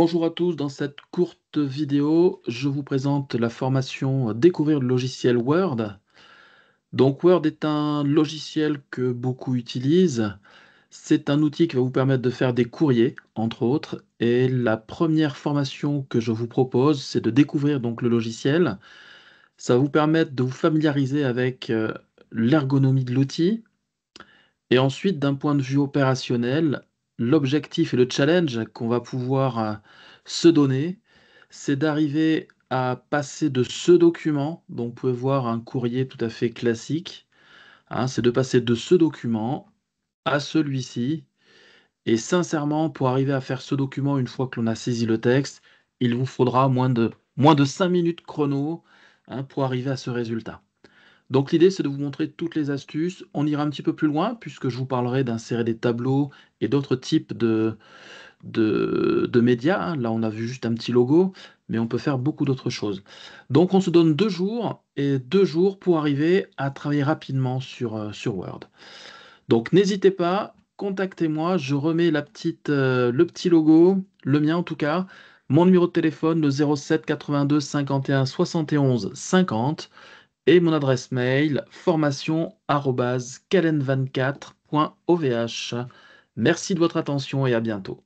Bonjour à tous, dans cette courte vidéo, je vous présente la formation Découvrir le logiciel Word. Donc Word est un logiciel que beaucoup utilisent. C'est un outil qui va vous permettre de faire des courriers, entre autres. Et la première formation que je vous propose, c'est de découvrir donc le logiciel. Ça va vous permettre de vous familiariser avec euh, l'ergonomie de l'outil. Et ensuite, d'un point de vue opérationnel, l'objectif et le challenge qu'on va pouvoir euh, se donner, c'est d'arriver à passer de ce document, dont vous pouvez voir un courrier tout à fait classique, hein, c'est de passer de ce document à celui-ci. Et sincèrement, pour arriver à faire ce document, une fois que l'on a saisi le texte, il vous faudra moins de, moins de 5 minutes chrono hein, pour arriver à ce résultat. Donc l'idée, c'est de vous montrer toutes les astuces. On ira un petit peu plus loin, puisque je vous parlerai d'insérer des tableaux et d'autres types de, de, médias. Hein, là, on a vu juste un petit logo, mais on peut faire beaucoup d'autres choses. Donc on se donne deux jours, et deux jours pour arriver à travailler rapidement sur, euh, sur Word. Donc n'hésitez pas, contactez-moi, je remets la petite, euh, le petit logo, le mien en tout cas, mon numéro de téléphone, le 07 82 51 71 50 et mon adresse mail formation@calen24.ovh. Merci de votre attention et à bientôt.